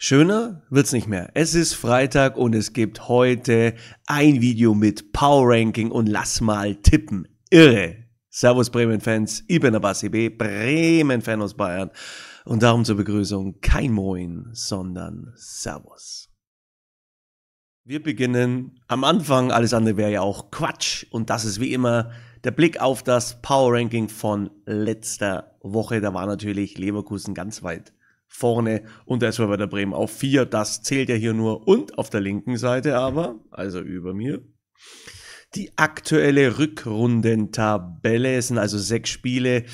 Schöner wird's nicht mehr. Es ist Freitag und es gibt heute ein Video mit Power Ranking und lass mal tippen. Irre. Servus Bremen-Fans, ich bin Abbas IB, Bremen-Fan aus Bayern. Und darum zur Begrüßung kein Moin, sondern Servus. Wir beginnen am Anfang, alles andere wäre ja auch Quatsch. Und das ist wie immer der Blick auf das Power Ranking von letzter Woche. Da war natürlich Leverkusen ganz weit vorne und er ist bei der Bremen auf vier. Das zählt ja hier nur. Und auf der linken Seite aber, also über mir, die aktuelle Rückrundentabelle. Es sind also sechs Spiele.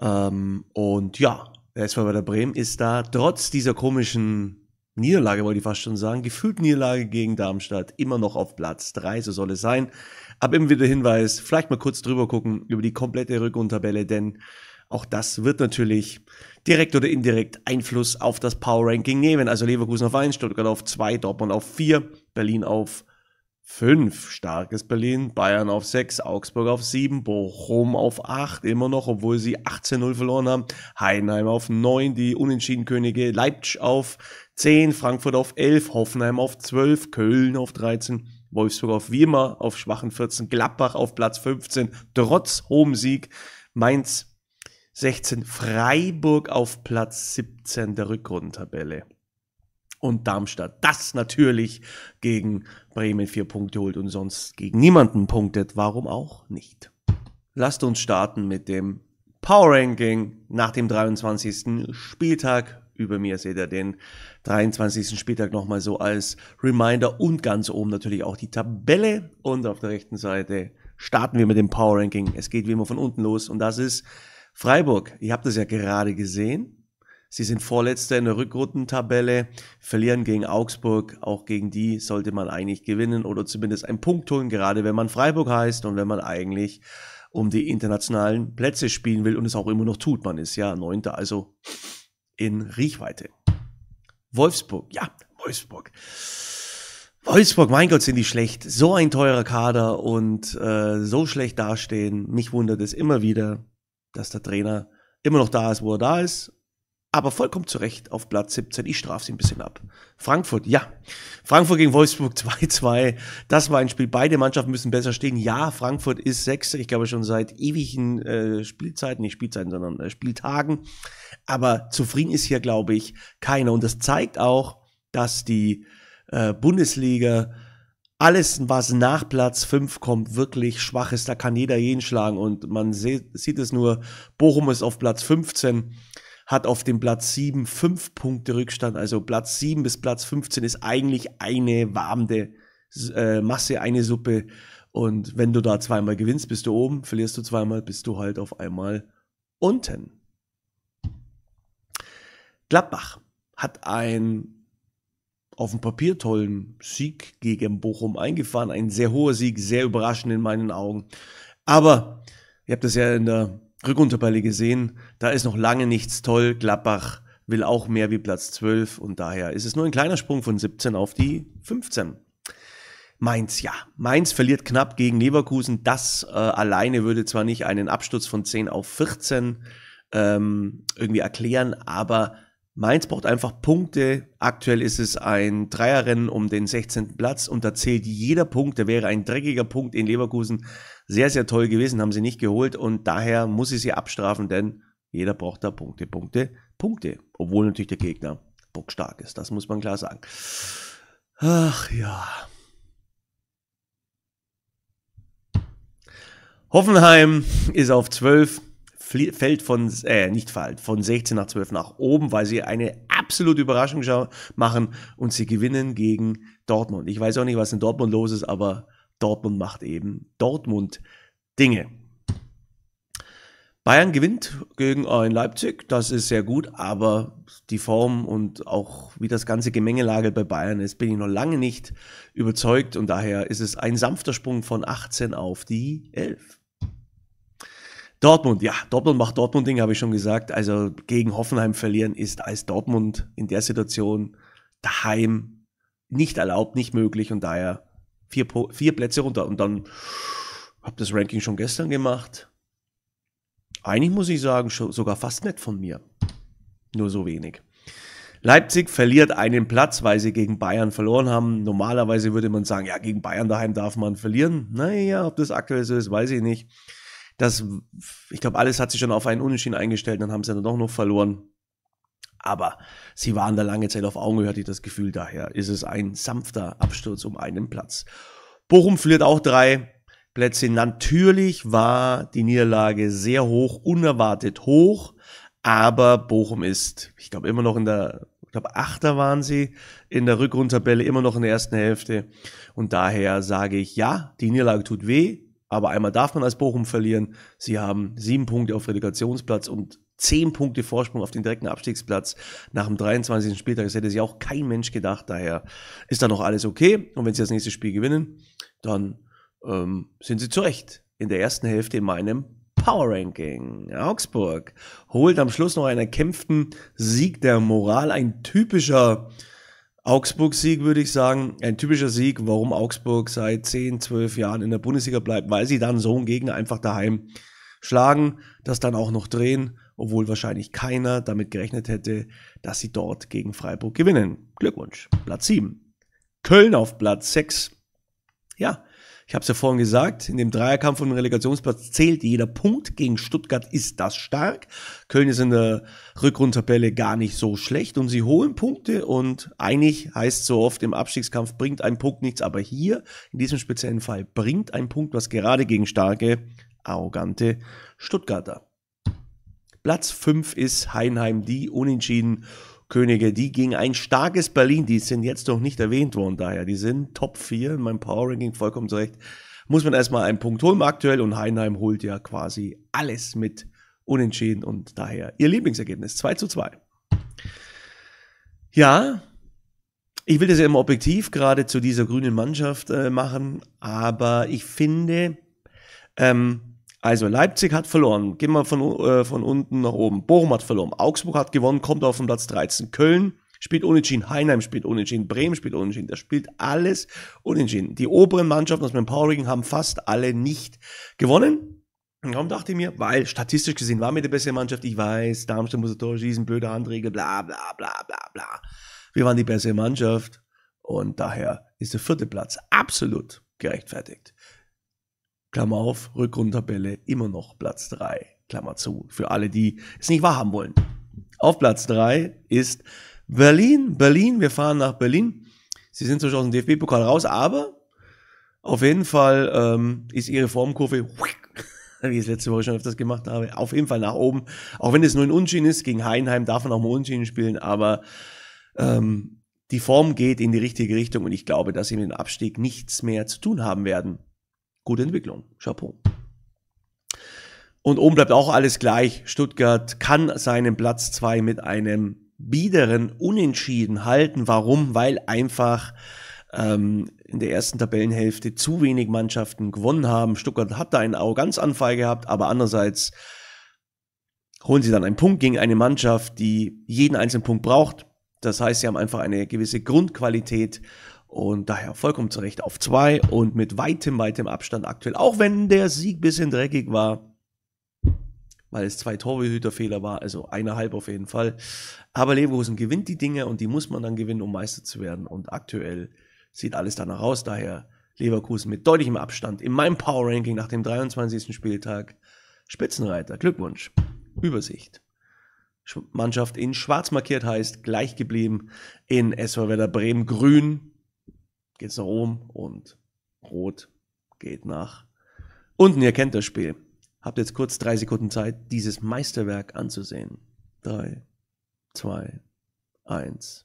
Ähm, und ja, der SV der Bremen ist da trotz dieser komischen Niederlage, wollte ich fast schon sagen, gefühlt Niederlage gegen Darmstadt, immer noch auf Platz drei. so soll es sein. Aber immer wieder Hinweis, vielleicht mal kurz drüber gucken über die komplette Rückrundentabelle, denn auch das wird natürlich direkt oder indirekt Einfluss auf das Power Ranking nehmen. Also Leverkusen auf 1, Stuttgart auf 2, Dortmund auf 4, Berlin auf 5, starkes Berlin, Bayern auf 6, Augsburg auf 7, Bochum auf 8, immer noch, obwohl sie 18-0 verloren haben, Heidenheim auf 9, die Unentschiedenkönige, Leipzig auf 10, Frankfurt auf 11, Hoffenheim auf 12, Köln auf 13, Wolfsburg auf Wiemer auf schwachen 14, Gladbach auf Platz 15, trotz hohem Sieg, Mainz 16 Freiburg auf Platz 17 der Rückrundentabelle. Und Darmstadt, das natürlich gegen Bremen vier Punkte holt und sonst gegen niemanden punktet. Warum auch nicht? Lasst uns starten mit dem Power Ranking nach dem 23. Spieltag. Über mir seht ihr den 23. Spieltag nochmal so als Reminder und ganz oben natürlich auch die Tabelle. Und auf der rechten Seite starten wir mit dem Power Ranking. Es geht wie immer von unten los und das ist Freiburg, ihr habt es ja gerade gesehen. Sie sind Vorletzter in der Rückrundentabelle, verlieren gegen Augsburg. Auch gegen die sollte man eigentlich gewinnen oder zumindest einen Punkt holen, gerade wenn man Freiburg heißt und wenn man eigentlich um die internationalen Plätze spielen will und es auch immer noch tut. Man ist ja Neunter, also in Riechweite. Wolfsburg, ja, Wolfsburg. Wolfsburg, mein Gott, sind die schlecht. So ein teurer Kader und äh, so schlecht dastehen. Mich wundert es immer wieder dass der Trainer immer noch da ist, wo er da ist. Aber vollkommen zu Recht auf Platz 17. Ich strafe sie ein bisschen ab. Frankfurt, ja. Frankfurt gegen Wolfsburg 2-2. Das war ein Spiel. Beide Mannschaften müssen besser stehen. Ja, Frankfurt ist Sechster. Ich glaube schon seit ewigen äh, Spielzeiten, nicht Spielzeiten, sondern äh, Spieltagen. Aber zufrieden ist hier, glaube ich, keiner. Und das zeigt auch, dass die äh, Bundesliga alles, was nach Platz 5 kommt, wirklich schwach ist. Da kann jeder jeden schlagen und man sieht es nur. Bochum ist auf Platz 15, hat auf dem Platz 7 5 Punkte Rückstand. Also Platz 7 bis Platz 15 ist eigentlich eine warmende äh, Masse, eine Suppe. Und wenn du da zweimal gewinnst, bist du oben, verlierst du zweimal, bist du halt auf einmal unten. Gladbach hat ein auf dem Papier tollen Sieg gegen Bochum eingefahren. Ein sehr hoher Sieg, sehr überraschend in meinen Augen. Aber ihr habt das ja in der Rückunterbeile gesehen, da ist noch lange nichts toll. Gladbach will auch mehr wie Platz 12 und daher ist es nur ein kleiner Sprung von 17 auf die 15. Mainz, ja. Mainz verliert knapp gegen Leverkusen. Das äh, alleine würde zwar nicht einen Absturz von 10 auf 14 ähm, irgendwie erklären, aber Mainz braucht einfach Punkte. Aktuell ist es ein Dreierrennen um den 16. Platz und da zählt jeder Punkt. Da wäre ein dreckiger Punkt in Leverkusen sehr, sehr toll gewesen, haben sie nicht geholt und daher muss ich sie abstrafen, denn jeder braucht da Punkte, Punkte, Punkte. Obwohl natürlich der Gegner bockstark ist, das muss man klar sagen. Ach ja. Hoffenheim ist auf 12 fällt von, äh, nicht fällt, von 16 nach 12 nach oben, weil sie eine absolute Überraschung machen und sie gewinnen gegen Dortmund. Ich weiß auch nicht, was in Dortmund los ist, aber Dortmund macht eben Dortmund Dinge. Bayern gewinnt gegen ein Leipzig, das ist sehr gut, aber die Form und auch wie das ganze Gemengelage bei Bayern ist, bin ich noch lange nicht überzeugt und daher ist es ein sanfter Sprung von 18 auf die 11. Dortmund, ja, Dortmund macht Dortmund-Ding, habe ich schon gesagt. Also gegen Hoffenheim verlieren ist als Dortmund in der Situation daheim nicht erlaubt, nicht möglich und daher vier, vier Plätze runter. Und dann habe das Ranking schon gestern gemacht. Eigentlich muss ich sagen, sogar fast nett von mir. Nur so wenig. Leipzig verliert einen Platz, weil sie gegen Bayern verloren haben. Normalerweise würde man sagen, ja, gegen Bayern daheim darf man verlieren. Naja, ob das aktuell so ist, weiß ich nicht das, ich glaube, alles hat sich schon auf einen Unentschieden eingestellt, dann haben sie dann doch noch verloren. Aber sie waren da lange Zeit auf Augenhöhe, hatte ich das Gefühl. Daher ist es ein sanfter Absturz um einen Platz. Bochum verliert auch drei Plätze. Natürlich war die Niederlage sehr hoch, unerwartet hoch. Aber Bochum ist, ich glaube, immer noch in der, ich glaube, Achter waren sie in der Rückrundtabelle, immer noch in der ersten Hälfte. Und daher sage ich, ja, die Niederlage tut weh. Aber einmal darf man als Bochum verlieren. Sie haben sieben Punkte auf Relegationsplatz und zehn Punkte Vorsprung auf den direkten Abstiegsplatz nach dem 23. Spieltag. Das hätte sich auch kein Mensch gedacht. Daher ist da noch alles okay. Und wenn sie das nächste Spiel gewinnen, dann ähm, sind sie zurecht in der ersten Hälfte in meinem Power Ranking. Augsburg holt am Schluss noch einen erkämpften Sieg der Moral. Ein typischer Augsburg-Sieg würde ich sagen, ein typischer Sieg, warum Augsburg seit 10, 12 Jahren in der Bundesliga bleibt, weil sie dann so einen Gegner einfach daheim schlagen, das dann auch noch drehen, obwohl wahrscheinlich keiner damit gerechnet hätte, dass sie dort gegen Freiburg gewinnen. Glückwunsch, Platz 7. Köln auf Platz 6. Ja, ich habe es ja vorhin gesagt, in dem Dreierkampf um den Relegationsplatz zählt jeder Punkt. Gegen Stuttgart ist das stark. Köln ist in der Rückrundtabelle gar nicht so schlecht und sie holen Punkte und eigentlich heißt so oft im Abstiegskampf bringt ein Punkt nichts, aber hier in diesem speziellen Fall bringt ein Punkt, was gerade gegen starke, arrogante Stuttgarter. Platz 5 ist Heinheim, die unentschieden Könige, die gegen ein starkes Berlin, die sind jetzt noch nicht erwähnt worden, daher, die sind Top 4 in meinem Power Ranking, vollkommen zurecht. Muss man erstmal einen Punkt holen aktuell und Heinheim holt ja quasi alles mit unentschieden und daher ihr Lieblingsergebnis 2 zu 2. Ja, ich will das ja immer objektiv gerade zu dieser grünen Mannschaft äh, machen, aber ich finde, ähm, also Leipzig hat verloren, gehen wir von, äh, von unten nach oben. Bochum hat verloren, Augsburg hat gewonnen, kommt auf den Platz 13. Köln spielt unentschieden, Heinheim spielt unentschieden, Bremen spielt unentschieden. Das spielt alles unentschieden. Die oberen Mannschaften aus dem Powering haben fast alle nicht gewonnen. Und darum dachte ich mir, weil statistisch gesehen war mir die bessere Mannschaft, ich weiß, Darmstadt muss Tor schießen, blöde Handregel, bla bla bla bla bla. Wir waren die bessere Mannschaft und daher ist der vierte Platz absolut gerechtfertigt. Klammer auf, Rückrundtabelle immer noch Platz 3, Klammer zu, für alle, die es nicht wahrhaben wollen. Auf Platz 3 ist Berlin. Berlin, wir fahren nach Berlin. Sie sind zwar schon aus dem DFB-Pokal raus, aber auf jeden Fall ähm, ist ihre Formkurve, wie ich es letzte Woche schon öfters gemacht habe, auf jeden Fall nach oben. Auch wenn es nur ein Unschieden ist, gegen Heinheim darf man auch mal Unschieden spielen, aber ähm, die Form geht in die richtige Richtung und ich glaube, dass sie mit dem Abstieg nichts mehr zu tun haben werden gute Entwicklung. Chapeau. Und oben bleibt auch alles gleich. Stuttgart kann seinen Platz 2 mit einem biederen Unentschieden halten. Warum? Weil einfach ähm, in der ersten Tabellenhälfte zu wenig Mannschaften gewonnen haben. Stuttgart hat da einen Arroganzanfall gehabt, aber andererseits holen sie dann einen Punkt gegen eine Mannschaft, die jeden einzelnen Punkt braucht. Das heißt, sie haben einfach eine gewisse Grundqualität und daher vollkommen zu Recht auf zwei und mit weitem, weitem Abstand aktuell. Auch wenn der Sieg ein bisschen dreckig war, weil es zwei Torhüterfehler war, also eineinhalb auf jeden Fall. Aber Leverkusen gewinnt die Dinge und die muss man dann gewinnen, um Meister zu werden. Und aktuell sieht alles danach aus. Daher Leverkusen mit deutlichem Abstand in meinem Power Ranking nach dem 23. Spieltag Spitzenreiter. Glückwunsch. Übersicht. Mannschaft in schwarz markiert heißt, gleich geblieben in SV Werder Bremen grün geht nach oben und rot geht nach unten. Ihr kennt das Spiel. Habt jetzt kurz drei Sekunden Zeit, dieses Meisterwerk anzusehen. Drei, zwei, eins.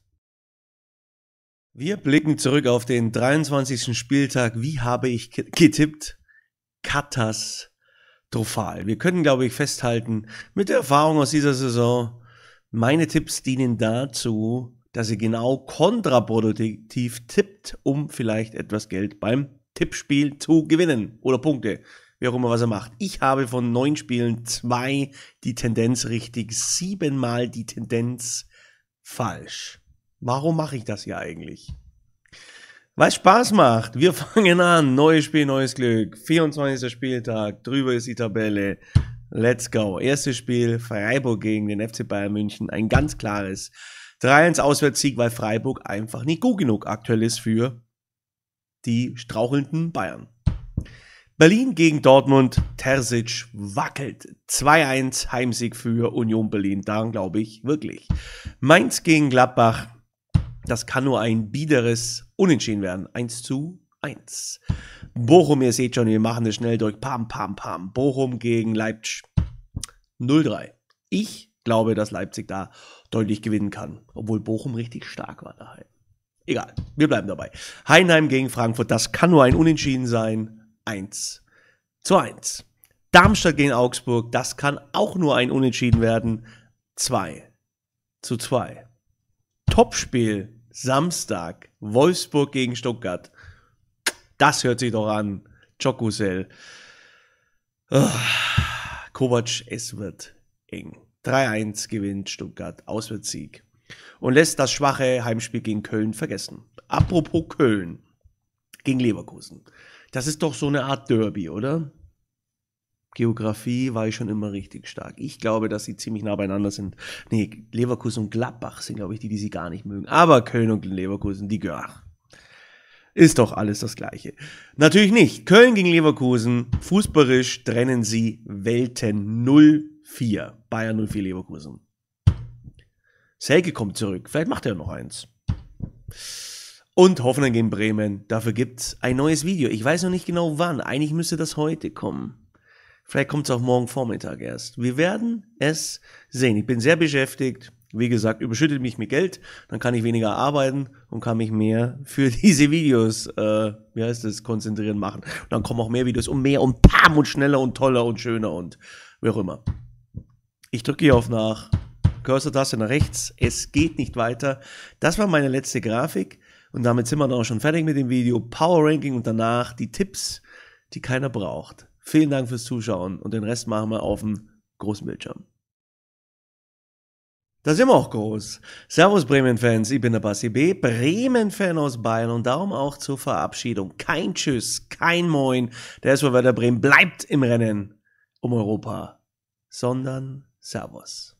Wir blicken zurück auf den 23. Spieltag. Wie habe ich getippt? Katastrophal. Wir können, glaube ich, festhalten, mit der Erfahrung aus dieser Saison, meine Tipps dienen dazu, dass sie genau kontraproduktiv tippt, um vielleicht etwas Geld beim Tippspiel zu gewinnen oder Punkte, wie auch immer, was er macht. Ich habe von neun Spielen zwei die Tendenz richtig, siebenmal die Tendenz falsch. Warum mache ich das hier eigentlich? Weil es Spaß macht. Wir fangen an. Neues Spiel, neues Glück. 24. Spieltag. Drüber ist die Tabelle. Let's go. Erstes Spiel Freiburg gegen den FC Bayern München. Ein ganz klares 3-1 Auswärtssieg, weil Freiburg einfach nicht gut genug aktuell ist für die strauchelnden Bayern. Berlin gegen Dortmund, Terzic wackelt. 2-1 Heimsieg für Union Berlin, daran glaube ich wirklich. Mainz gegen Gladbach, das kann nur ein biederes Unentschieden werden. 1 zu 1. Bochum, ihr seht schon, wir machen das schnell durch. Pam, pam, pam. Bochum gegen Leipzig. 0-3. Ich glaube, dass Leipzig da deutlich gewinnen kann. Obwohl Bochum richtig stark war daheim. Halt. Egal, wir bleiben dabei. Heinheim gegen Frankfurt, das kann nur ein Unentschieden sein. 1 zu 1. Darmstadt gegen Augsburg, das kann auch nur ein Unentschieden werden. 2 zu 2. Topspiel Samstag, Wolfsburg gegen Stuttgart. Das hört sich doch an. Jokusel. Ah, Kovac, es wird eng. 3-1 gewinnt Stuttgart Auswärtssieg und lässt das schwache Heimspiel gegen Köln vergessen. Apropos Köln gegen Leverkusen. Das ist doch so eine Art Derby, oder? Geografie war ich schon immer richtig stark. Ich glaube, dass sie ziemlich nah beieinander sind. Nee, Leverkusen und Gladbach sind, glaube ich, die, die sie gar nicht mögen. Aber Köln und Leverkusen, die gehören. Ist doch alles das Gleiche. Natürlich nicht. Köln gegen Leverkusen, fußballisch trennen sie Welten 0-4. Bayern 04 Leverkusen. Selke kommt zurück. Vielleicht macht er noch eins. Und Hoffenheim gegen Bremen. Dafür gibt es ein neues Video. Ich weiß noch nicht genau wann. Eigentlich müsste das heute kommen. Vielleicht kommt es auch morgen Vormittag erst. Wir werden es sehen. Ich bin sehr beschäftigt. Wie gesagt, überschüttet mich mit Geld, dann kann ich weniger arbeiten und kann mich mehr für diese Videos, äh, wie heißt das, konzentrieren machen. Und dann kommen auch mehr Videos und mehr und pam und schneller und toller und schöner und wie auch immer. Ich drücke hier auf nach. Cursor-Taste nach rechts. Es geht nicht weiter. Das war meine letzte Grafik. Und damit sind wir dann auch schon fertig mit dem Video. Power Ranking und danach die Tipps, die keiner braucht. Vielen Dank fürs Zuschauen und den Rest machen wir auf dem großen Bildschirm. Da sind wir auch groß. Servus Bremen-Fans, ich bin der Basti B., Bremen-Fan aus Bayern und darum auch zur Verabschiedung. Kein Tschüss, kein Moin. Der SV Werder Bremen bleibt im Rennen um Europa, sondern Servus.